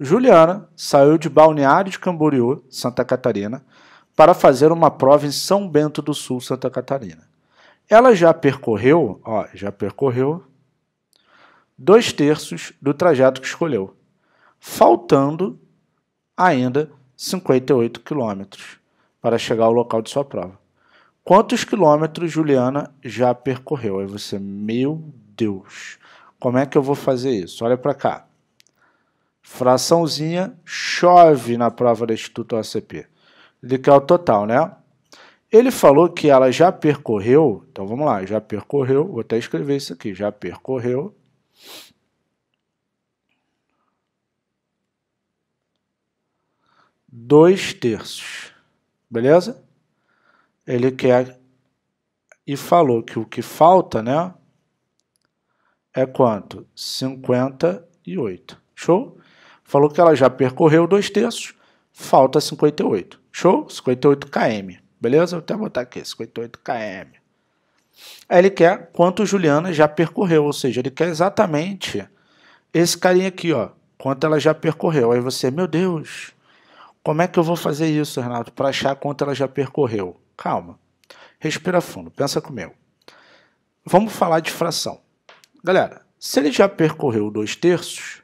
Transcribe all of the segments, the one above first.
Juliana saiu de Balneário de Camboriú, Santa Catarina, para fazer uma prova em São Bento do Sul, Santa Catarina. Ela já percorreu, ó, já percorreu dois terços do trajeto que escolheu, faltando ainda 58 quilômetros para chegar ao local de sua prova. Quantos quilômetros Juliana já percorreu? Aí você, meu Deus, como é que eu vou fazer isso? Olha para cá fraçãozinha, chove na prova do Instituto OCP. Ele quer o total, né? Ele falou que ela já percorreu, então vamos lá, já percorreu, vou até escrever isso aqui, já percorreu. Dois terços, beleza? Ele quer e falou que o que falta, né? É quanto? 58. Show? Falou que ela já percorreu dois terços, falta 58. Show? 58 km. Beleza? Vou até botar aqui, 58 km. Aí ele quer quanto Juliana já percorreu, ou seja, ele quer exatamente esse carinha aqui, ó, quanto ela já percorreu. Aí você, meu Deus, como é que eu vou fazer isso, Renato, para achar quanto ela já percorreu? Calma, respira fundo, pensa comigo. Vamos falar de fração. Galera, se ele já percorreu dois terços,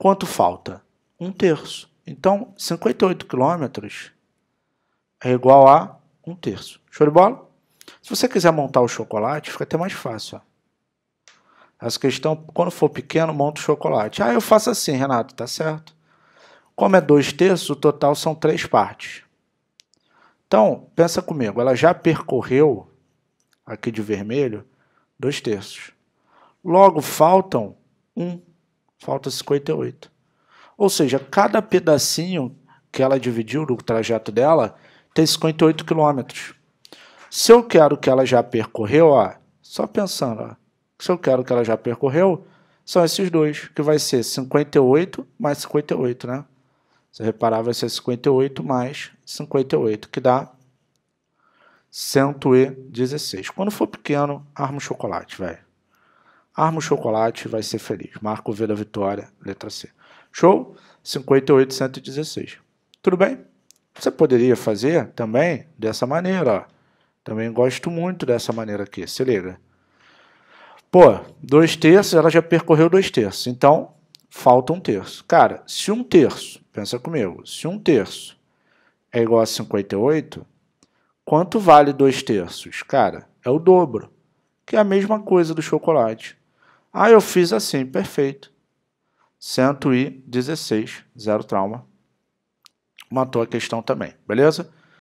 Quanto falta? Um terço. Então, 58 quilômetros é igual a um terço. Show de bola? Se você quiser montar o chocolate, fica até mais fácil. Ó. Essa questão, quando for pequeno, monta o chocolate. Ah, eu faço assim, Renato, tá certo. Como é dois terços, o total são três partes. Então, pensa comigo, ela já percorreu, aqui de vermelho, dois terços. Logo, faltam um falta 58. Ou seja, cada pedacinho que ela dividiu no trajeto dela tem 58 quilômetros. Se eu quero que ela já percorreu, ó, só pensando, ó, se eu quero que ela já percorreu, são esses dois, que vai ser 58 mais 58, né? Se reparar, vai ser 58 mais 58, que dá 116. Quando for pequeno, arma o chocolate, velho. Arma o chocolate e vai ser feliz. Marco V da vitória, letra C. Show? 58, 116. Tudo bem? Você poderia fazer também dessa maneira. Ó. Também gosto muito dessa maneira aqui. Se liga. Pô, dois terços, ela já percorreu dois terços. Então, falta um terço. Cara, se um terço, pensa comigo, se um terço é igual a 58, quanto vale dois terços? Cara, é o dobro, que é a mesma coisa do chocolate. Ah, eu fiz assim, perfeito. 116, zero trauma. Matou a questão também, beleza?